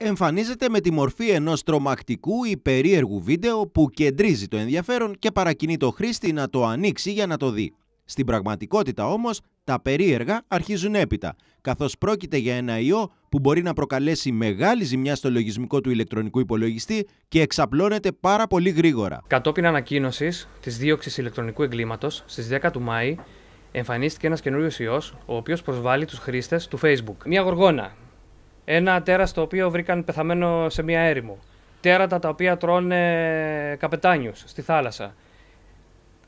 εμφανίζεται με τη μορφή ενός τρομακτικού ή περίεργου βίντεο που κεντρίζει το ενδιαφέρον και παρακινεί το χρήστη να το ανοίξει για να το δει. Στην πραγματικότητα όμως, τα περίεργα αρχίζουν έπειτα, καθώς πρόκειται για ένα ιό που μπορεί να προκαλέσει μεγάλη ζημιά στο λογισμικό του ηλεκτρονικού υπολογιστή και εξαπλώνεται πάρα πολύ γρήγορα. Κατόπιν ανακοίνωσης της δίωξης ηλεκτρονικού εγκλήματος στις 10 του Μάη, εμφανίστηκε ένας καινούριος ιός, ο οποίος προσβάλλει τους χρήστες του Facebook. Μια γοργόνα, ένα τέρας το οποίο βρήκαν πεθαμένο σε μία έρημο. Τέρατα τα οποία τρώνε καπετάνιου στη θάλασσα.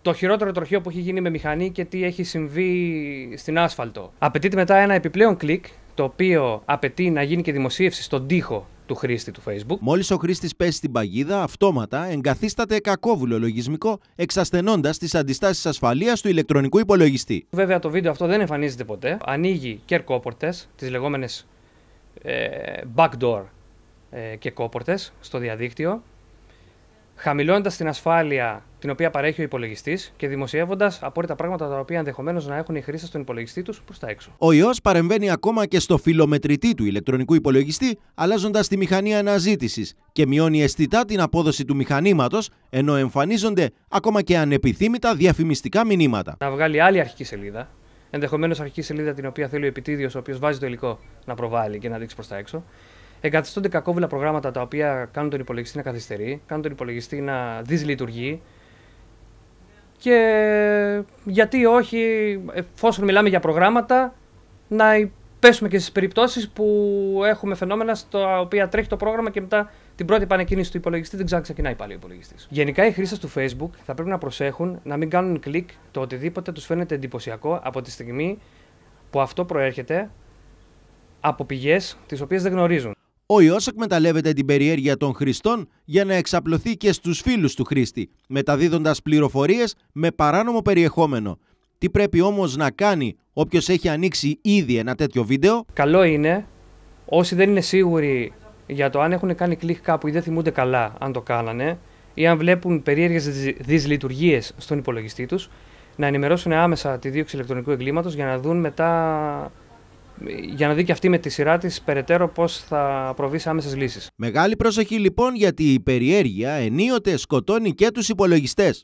Το χειρότερο τροχείο που έχει γίνει με μηχανή και τι έχει συμβεί στην άσφαλτο. Απαιτείται μετά ένα επιπλέον κλικ, το οποίο απαιτεί να γίνει και δημοσίευση στον τοίχο του χρήστη του Facebook. Μόλις ο χρήστης πέσει στην παγίδα, αυτόματα εγκαθίσταται κακόβουλο λογισμικό, εξασθενώντας τις αντιστάσεις ασφαλείας του ηλεκτρονικού υπολογιστή. Βέβαια, το βίντεο αυτό δεν εμφανίζεται ποτέ. Ανοίγει κερκόπορτες, τις λεγόμενες ε, backdoor ε, και κόπορτες στο διαδίκτυο, χαμηλώνοντας την ασφάλεια την οποία παρέχει ο υπολογιστής και δημοσιεύοντας απόρριτα πράγματα τα οποία ενδεχομένως να έχουν οι χρήστε στον υπολογιστή τους προς τα έξω. Ο ιός παρεμβαίνει ακόμα και στο φιλομετρητή του ηλεκτρονικού υπολογιστή, αλλάζοντας τη μηχανή αναζήτησης και μειώνει αισθητά την απόδοση του μηχανήματος, ενώ εμφανίζονται ακόμα και ανεπιθύμητα διαφημιστικά μηνύματα. Να βγάλει άλλη αρχική σελίδα ενδεχομένως αρχική σελίδα την οποία θέλει ο επιτήδιο, ο οποίος βάζει το υλικό να προβάλλει και να δείξει προς τα έξω. Εγκαθιστώνται κακόβουλα προγράμματα τα οποία κάνουν τον υπολογιστή να καθυστερεί, κάνουν τον υπολογιστή να δυσλειτουργεί. Και γιατί όχι, εφόσον μιλάμε για προγράμματα, να πέσουμε και στις περιπτώσεις που έχουμε φαινόμενα στα οποία τρέχει το πρόγραμμα και μετά την πρώτη επανεκκίνηση του υπολογιστή δεν ξαναξεκινάει πάλι ο υπολογιστής. Γενικά οι χρήστες του Facebook θα πρέπει να προσέχουν να μην κάνουν κλικ το οτιδήποτε τους φαίνεται εντυπωσιακό από τη στιγμή που αυτό προέρχεται από πηγές τις οποίες δεν γνωρίζουν. Ο ιό εκμεταλλεύεται την περιέργεια των χρηστών για να εξαπλωθεί και στους φίλους του χρήστη, μεταδίδοντας πληροφορίες με παράνομο περιεχόμενο. Τι πρέπει όμως να κάνει όποιος έχει ανοίξει ήδη ένα τέτοιο βίντεο. Καλό είναι όσοι δεν είναι σίγουροι για το αν έχουν κάνει κλικ κάπου ή δεν θυμούνται καλά αν το κάνανε ή αν βλέπουν περίεργες δυσλειτουργίες στον υπολογιστή τους να ενημερώσουν άμεσα τη δίωξη ηλεκτρονικού εγκλήματος για να δουν μετά για να δει και αυτή με τη σειρά της περαιτέρω πώς θα προβεί σε άμεσες λύσεις. Μεγάλη προσοχή λοιπόν γιατί η περιέργεια ενίοτε σκοτώνει και τους υπολογιστές.